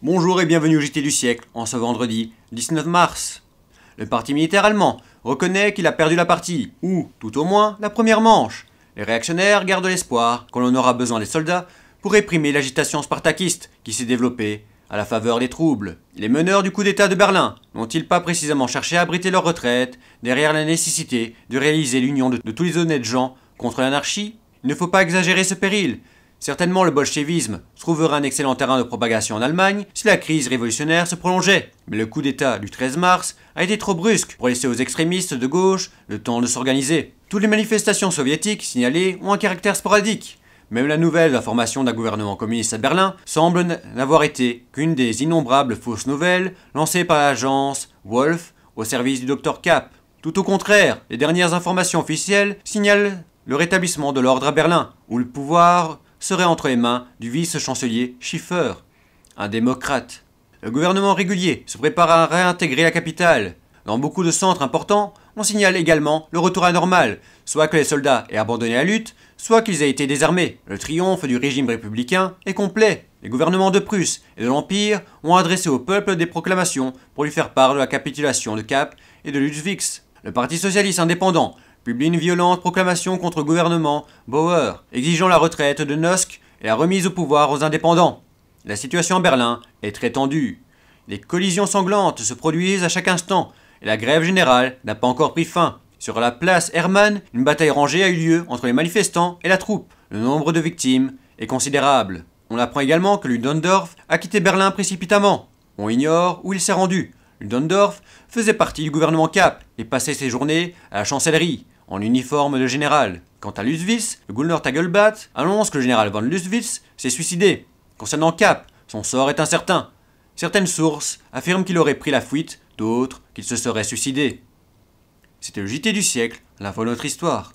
Bonjour et bienvenue au JT du siècle en ce vendredi 19 mars. Le parti militaire allemand reconnaît qu'il a perdu la partie, ou, tout au moins, la première manche. Les réactionnaires gardent l'espoir qu'on en aura besoin des soldats pour réprimer l'agitation spartakiste qui s'est développée à la faveur des troubles. Les meneurs du coup d'État de Berlin n'ont-ils pas précisément cherché à abriter leur retraite derrière la nécessité de réaliser l'union de, de tous les honnêtes gens contre l'anarchie Il ne faut pas exagérer ce péril, Certainement le bolchevisme trouvera un excellent terrain de propagation en Allemagne si la crise révolutionnaire se prolongeait. Mais le coup d'État du 13 mars a été trop brusque pour laisser aux extrémistes de gauche le temps de s'organiser. Toutes les manifestations soviétiques signalées ont un caractère sporadique. Même la nouvelle de formation d'un gouvernement communiste à Berlin semble n'avoir été qu'une des innombrables fausses nouvelles lancées par l'agence Wolf au service du docteur Kapp. Tout au contraire, les dernières informations officielles signalent le rétablissement de l'ordre à Berlin, où le pouvoir serait entre les mains du vice-chancelier Schiffer, un démocrate. Le gouvernement régulier se prépare à réintégrer la capitale. Dans beaucoup de centres importants, on signale également le retour à normal, soit que les soldats aient abandonné la lutte, soit qu'ils aient été désarmés. Le triomphe du régime républicain est complet. Les gouvernements de Prusse et de l'Empire ont adressé au peuple des proclamations pour lui faire part de la capitulation de Cap et de Ludwigs. Le Parti socialiste indépendant publie une violente proclamation contre le gouvernement Bauer, exigeant la retraite de Nosk et la remise au pouvoir aux indépendants. La situation à Berlin est très tendue. Des collisions sanglantes se produisent à chaque instant et la grève générale n'a pas encore pris fin. Sur la place Hermann, une bataille rangée a eu lieu entre les manifestants et la troupe. Le nombre de victimes est considérable. On apprend également que Ludendorff a quitté Berlin précipitamment. On ignore où il s'est rendu. Ludendorff faisait partie du gouvernement Cap et passait ses journées à la chancellerie en uniforme de général. Quant à Luswitz, le gouverneur Tagelbath annonce que le général von Luswitz s'est suicidé. Concernant Cap, son sort est incertain. Certaines sources affirment qu'il aurait pris la fuite, d'autres qu'il se serait suicidé. C'était le JT du siècle, l'info de notre histoire.